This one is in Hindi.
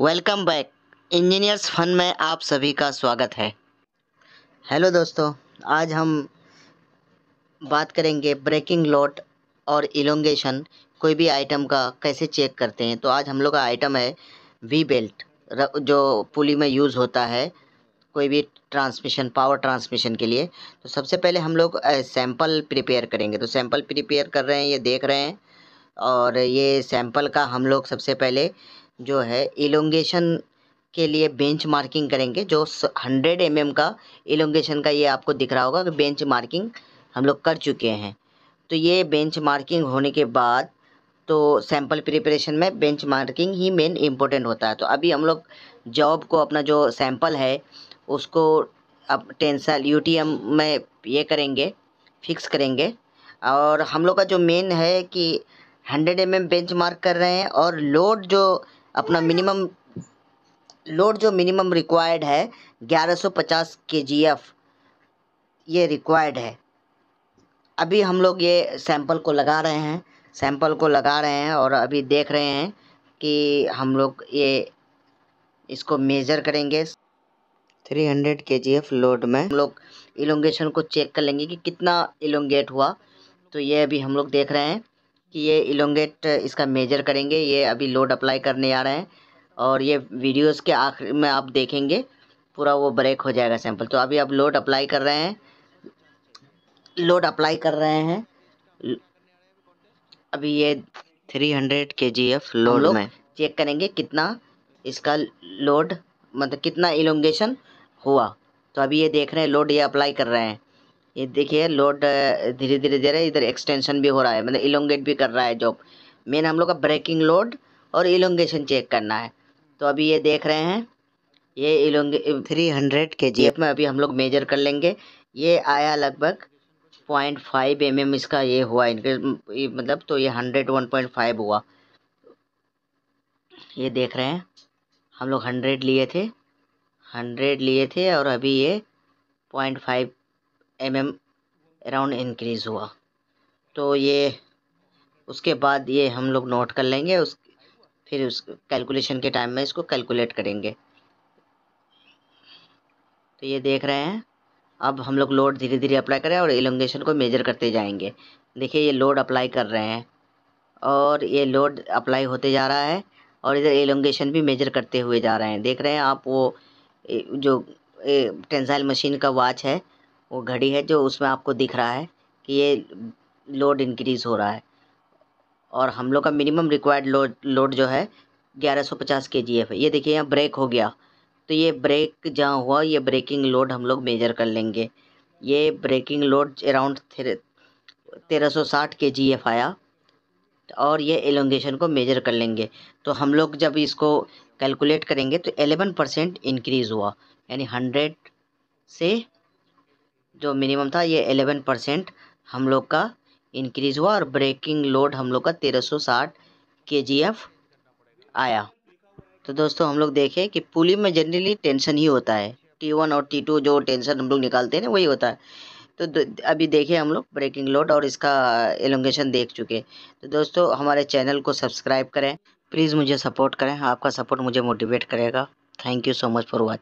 वेलकम बैक इंजीनियर्स फन में आप सभी का स्वागत है हेलो दोस्तों आज हम बात करेंगे ब्रेकिंग लॉट और इलोंगेशन कोई भी आइटम का कैसे चेक करते हैं तो आज हम लोग का आइटम है वी बेल्ट जो पुली में यूज़ होता है कोई भी ट्रांसमिशन पावर ट्रांसमिशन के लिए तो सबसे पहले हम लोग सैंपल प्रिपेयर करेंगे तो सैंपल प्रिपेयर कर रहे हैं ये देख रहे हैं और ये सैंपल का हम लोग सबसे पहले जो है इलोंगेशन के लिए बेंच मार्किंग करेंगे जो हंड्रेड एम mm का इलोंगेशन का ये आपको दिख रहा होगा कि बेंच मार्किंग हम लोग कर चुके हैं तो ये बेंच मार्किंग होने के बाद तो सैम्पल प्रिपरेशन में बेंच मार्किंग ही मेन इम्पोर्टेंट होता है तो अभी हम लोग जॉब को अपना जो सैंपल है उसको अब टेंसल यू में ये करेंगे फिक्स करेंगे और हम लोग का जो मेन है कि hundred M M bench mark कर रहे हैं और लोड जो अपना मिनिमम लोड जो मिनिमम रिक्वायर्ड है 1150 केजीएफ ये रिक्वायर्ड है अभी हम लोग ये सैंपल को लगा रहे हैं सैंपल को लगा रहे हैं और अभी देख रहे हैं कि हम लोग ये इसको मेज़र करेंगे 300 केजीएफ लोड में हम लोग इलोंगेशन को चेक कर लेंगे कि कितना इलोंगेट हुआ तो ये अभी हम लोग देख रहे हैं कि ये इलोंगेट uh, इसका मेजर करेंगे ये अभी लोड अप्लाई करने आ रहे हैं और ये वीडियोस के आखिर में आप देखेंगे पूरा वो ब्रेक हो जाएगा सैंपल तो अभी आप लोड अप्लाई कर रहे हैं लोड अप्लाई कर रहे हैं अभी ये 300 hundred K G F load में चेक करेंगे कितना इसका लोड मतलब कितना इलोंगेशन हुआ तो अभी ये देख रहे हैं लोड ये अप्लाई कर रहे हैं ये देखिए लोड धीरे धीरे धीरे इधर एक्सटेंशन भी हो रहा है मतलब इलोंगेट भी कर रहा है जॉब मेन हम लोग का ब्रेकिंग लोड और इलोंगेशन चेक करना है तो अभी ये देख रहे हैं ये इलोंगे थ्री हंड्रेड के जी में अभी हम लोग मेजर कर लेंगे ये आया लगभग पॉइंट फाइव एम एम इसका ये हुआ इनके मतलब तो ये हंड्रेड वन पॉइंट फाइव हुआ ये देख रहे हैं हम लोग हंड्रेड लिए थे हंड्रेड लिए थे और अभी ये point five M M around increase हुआ तो ये उसके बाद ये हम लोग नोट कर लेंगे उस फिर उस कैलकुलेशन के टाइम में इसको कैलकुलेट करेंगे तो ये देख रहे हैं अब हम लोग लोड धीरे धीरे अप्लाई करें और एलोंगेशन को मेजर करते जाएंगे देखिए ये लोड अप्लाई कर रहे हैं और ये लोड अप्लाई होते जा रहा है और इधर एलोंगेशन भी मेजर करते हुए जा रहे हैं देख रहे हैं आप वो जो टेंसाइल मशीन का वाच है वो घड़ी है जो उसमें आपको दिख रहा है कि ये लोड इंक्रीज़ हो रहा है और हम लोग का मिनिमम रिक्वायर्ड लोड लोड जो है 1150 एफ है ये देखिए यहाँ ब्रेक हो गया तो ये ब्रेक जहाँ हुआ ये ब्रेकिंग लोड हम लोग मेजर कर लेंगे ये ब्रेकिंग लोड अराउंड तेरह सौ साठ के जी एफ आया और ये एलोंगेशन को मेजर कर लेंगे तो हम लोग जब इसको कैलकुलेट करेंगे तो एलेवन परसेंट इनक्रीज़ हुआ यानी हंड्रेड से जो मिनिमम था ये एलेवन परसेंट हम लोग का इंक्रीज़ हुआ और ब्रेकिंग लोड हम लोग का तेरह सौ साठ के जी एफ आया तो दोस्तों हम लोग देखें कि पुली में जनरली टेंशन ही होता है टी वन और टी टू जो टेंशन हम लोग निकालते हैं ना वही होता है तो अभी देखें हम लोग ब्रेकिंग लोड और इसका एलोंगेशन देख चुके तो दोस्तों हमारे चैनल को सब्सक्राइब करें प्लीज़ मुझे सपोर्ट करें आपका सपोर्ट मुझे मोटिवेट करेगा thank you so much for watching